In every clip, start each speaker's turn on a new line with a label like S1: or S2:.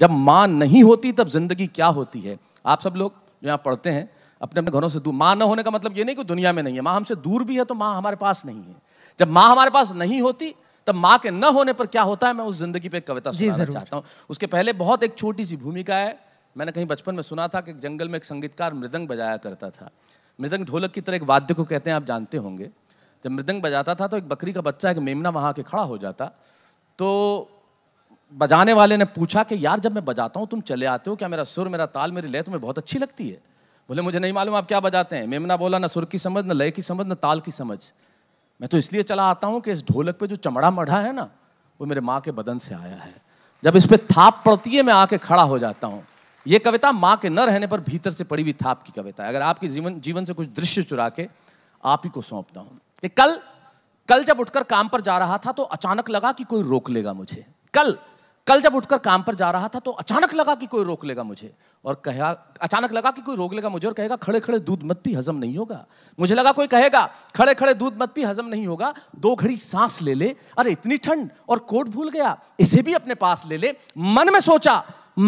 S1: जब माँ नहीं होती तब जिंदगी क्या होती है आप सब लोग जो यहाँ पढ़ते हैं अपने अपने घरों से दूर माँ न होने का मतलब ये नहीं कि दुनिया में नहीं है माँ हमसे दूर भी है तो माँ हमारे पास नहीं है जब माँ हमारे पास नहीं होती तब माँ के न होने पर क्या होता है मैं उस जिंदगी पे कविता सुनाना चाहता हूँ उसके पहले बहुत एक छोटी सी भूमिका है मैंने कहीं बचपन में सुना था कि जंगल में एक संगीतकार मृदंग बजाया करता था मृदंग ढोलक की तरह एक वाद्य को कहते हैं आप जानते होंगे जब मृदंग बजाता था तो एक बकरी का बच्चा एक मेमना वहाँ के खड़ा हो जाता तो बजाने वाले ने पूछा कि यार जब मैं बजाता हूँ तुम चले आते हो क्या मेरा सुर मेरा ताल मेरी लय तुम्हें बहुत अच्छी लगती है बोले मुझे नहीं मालूम आप क्या बजाते हैं मेमना बोला ना सुर की समझ ना लय की समझ ना ताल की समझ मैं तो इसलिए चला आता हूँ कि इस ढोलक पे जो चमड़ा मढ़ा है ना वो मेरे माँ के बदन से आया है जब इस पर थाप पड़ती है मैं आके खड़ा हो जाता हूँ ये कविता माँ के न रहने पर भीतर से पड़ी हुई थाप की कविता है अगर आपके जीवन जीवन से कुछ दृश्य चुरा के आप ही को सौंपता हूँ कल कल जब उठकर काम पर जा रहा था तो अचानक लगा कि कोई रोक लेगा मुझे कल कल जब उठकर काम पर जा रहा था तो अचानक लगा कि कोई रोक लेगा मुझे और कहा अचानक लगा कि कोई रोक लेगा मुझे और कहेगा खड़े खड़े दूध मत पी हजम नहीं होगा मुझे लगा कोई कहेगा खड़े खड़े दूध मत पी हजम नहीं होगा दो घड़ी सांस ले ले अरे इतनी ठंड और कोट भूल गया इसे भी अपने पास ले ले मन में सोचा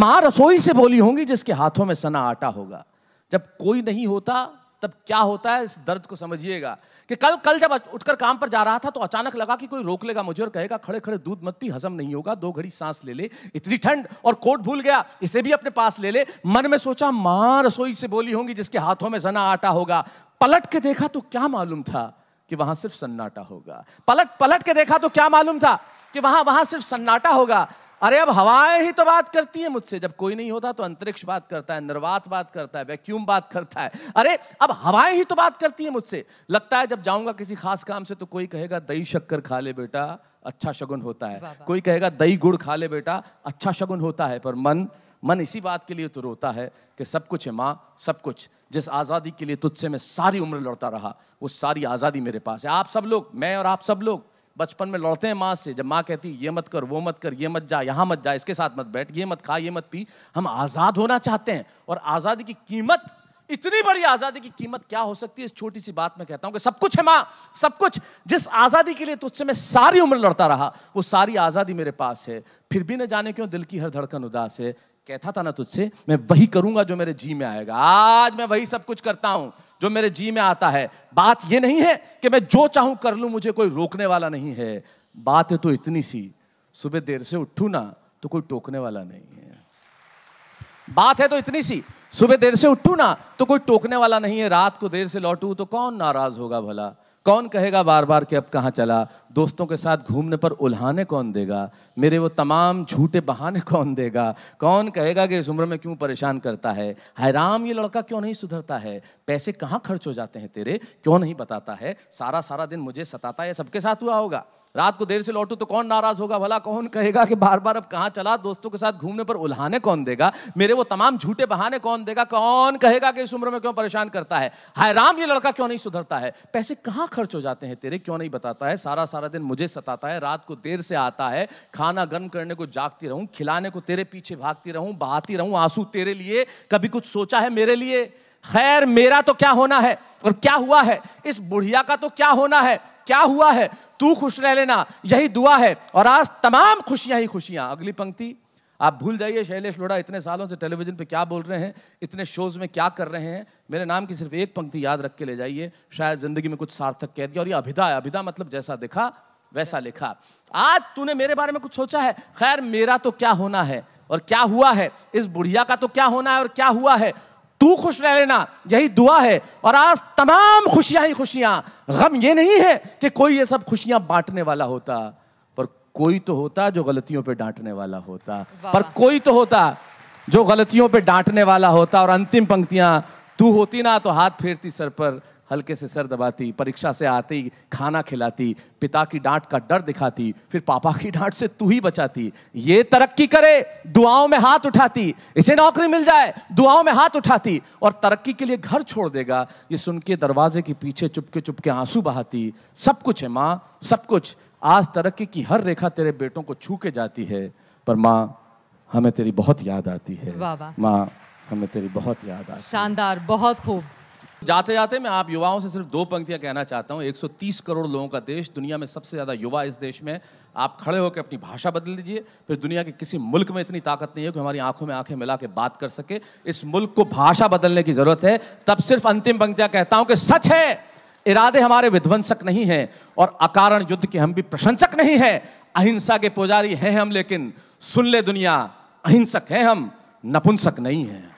S1: माँ रसोई से बोली होंगी जिसके हाथों में सना आटा होगा जब कोई नहीं होता तब क्या होता है इस दर्द को समझिएगा कि कल कल जब उठकर काम पर जा रहा था तो अचानक लगा कि कोई रोक लेगा मुझे और कहेगा खड़े खड़े दूध मत पी हजम नहीं होगा दो घड़ी सांस ले ले इतनी ठंड और कोट भूल गया इसे भी अपने पास ले ले मन में सोचा मां रसोई से बोली होंगी जिसके हाथों में जना आटा होगा पलट के देखा तो क्या मालूम था कि वहां सिर्फ सन्नाटा होगा पलट पलट के देखा तो क्या मालूम था कि वहां वहां सिर्फ सन्नाटा होगा अरे अब हवाएं ही तो बात करती है मुझसे जब कोई नहीं होता तो अंतरिक्ष बात करता है निर्वात बात करता है वैक्यूम बात करता है अरे अब हवाएं ही तो बात करती है मुझसे लगता है जब जाऊंगा किसी खास काम से तो कोई कहेगा दही शक्कर खा ले बेटा अच्छा शगुन होता है कोई कहेगा दही गुड़ खा ले बेटा अच्छा शगुन होता है पर मन मन इसी बात के लिए तो रोता है कि सब कुछ है माँ सब कुछ जिस आज़ादी के लिए तुझसे मैं सारी उम्र लड़ता रहा वो सारी आज़ादी मेरे पास है आप सब लोग मैं और आप सब लोग बचपन में लौटते हैं माँ से जब माँ कहती ये मत कर वो मत कर ये मत जा यहाँ मत जा इसके साथ मत बैठ ये मत खा ये मत पी हम आज़ाद होना चाहते हैं और आज़ादी की कीमत इतनी बड़ी आज़ादी की कीमत क्या हो सकती है इस छोटी सी बात में कहता हूँ कि सब कुछ है माँ सब कुछ जिस आज़ादी के लिए तुझसे तो मैं सारी उम्र लड़ता रहा वो सारी आज़ादी मेरे पास है फिर भी न जाने क्यों दिल की हर धड़कन उदास है कहता था ना तुझसे मैं वही करूंगा जो मेरे जी में आएगा आज मैं वही सब कुछ करता हूं जो मेरे जी में आता है बात यह नहीं है कि मैं जो चाहूं कर लूं मुझे कोई रोकने वाला नहीं है बात है तो इतनी सी सुबह देर से उठू ना तो कोई टोकने वाला नहीं है बात है तो इतनी सी सुबह देर से उठू ना तो कोई टोकने वाला नहीं है रात को देर से लौटू तो कौन नाराज होगा भला कौन कहेगा बार बार कि अब कहाँ चला दोस्तों के साथ घूमने पर उल्हाने कौन देगा मेरे वो तमाम झूठे बहाने कौन देगा कौन कहेगा कि इस उम्र में क्यों परेशान करता है हैराम ये लड़का क्यों नहीं सुधरता है पैसे कहाँ खर्च हो जाते हैं तेरे क्यों नहीं बताता है सारा सारा दिन मुझे सताता है सबके साथ हुआ होगा रात को देर से लौटू तो कौन नाराज होगा भला कौन कहेगा कि बार बार अब कहाँ चला दोस्तों के साथ घूमने पर उल्हाने कौन देगा मेरे वो तमाम झूठे बहाने कौन देगा कौन कहेगा कि इस उम्र में क्यों परेशान करता है हाय राम ये लड़का क्यों नहीं सुधरता है पैसे कहाँ खर्च हो जाते हैं तेरे क्यों नहीं बताता है सारा सारा दिन मुझे सताता है रात को देर से आता है खाना गर्म करने को जागती रहूं खिलाने को तेरे पीछे भागती रहूं बहाती रहूं आंसू तेरे लिए कभी कुछ सोचा है मेरे लिए खैर मेरा तो क्या होना है और क्या हुआ है इस बुढ़िया का तो क्या होना है क्या हुआ है तू खुश रह लेना यही दुआ है और आज तमाम खुशियां ही खुशियां अगली पंक्ति आप भूल जाइए शैलेश लोढ़ा इतने सालों से टेलीविजन पे क्या बोल रहे हैं इतने शोज में क्या कर रहे हैं मेरे नाम की सिर्फ एक पंक्ति याद रख के ले जाइए शायद जिंदगी में कुछ सार्थक कह दिया और ये अभिधा है अभिधा मतलब जैसा दिखा वैसा लिखा आज तूने मेरे बारे में कुछ सोचा है खैर मेरा तो क्या होना है और क्या हुआ है इस बुढ़िया का तो क्या होना है और क्या हुआ है तू खुश रह लेना यही दुआ है और आज तमाम खुशियां ही खुशियां गम ये नहीं है कि कोई ये सब खुशियां बांटने वाला होता पर कोई तो होता जो गलतियों पे डांटने वाला होता पर कोई तो होता जो गलतियों पे डांटने वाला होता और अंतिम पंक्तियां तू होती ना तो हाथ फेरती सर पर हल्के से सर दबाती परीक्षा से आती खाना खिलाती पिता की डांट का डर दिखाती फिर पापा की डांट से तू ही बचाती ये तरक्की करे दुआओं में हाथ उठाती इसे नौकरी मिल जाए दुआओं में हाथ उठाती और तरक्की के लिए घर छोड़ देगा ये सुन के दरवाजे के पीछे चुपके चुपके आंसू बहाती सब कुछ है माँ सब कुछ आज तरक्की की हर रेखा तेरे बेटों को छू के जाती है पर माँ हमें तेरी बहुत याद आती है माँ हमें तेरी बहुत याद आती शानदार बहुत खूब जाते जाते मैं आप युवाओं से सिर्फ दो पंक्तियां कहना चाहता हूं 130 करोड़ लोगों का देश दुनिया में सबसे ज़्यादा युवा इस देश में आप खड़े होकर अपनी भाषा बदल दीजिए फिर दुनिया के किसी मुल्क में इतनी ताकत नहीं है कि हमारी आंखों में आंखें मिला के बात कर सके इस मुल्क को भाषा बदलने की ज़रूरत है तब सिर्फ अंतिम पंक्तियां कहता हूं कि सच है इरादे हमारे विध्वंसक नहीं हैं और अकारण युद्ध के हम भी प्रशंसक नहीं हैं अहिंसा के पुजारी हैं हम लेकिन सुन ले दुनिया अहिंसक हैं हम नपुंसक नहीं हैं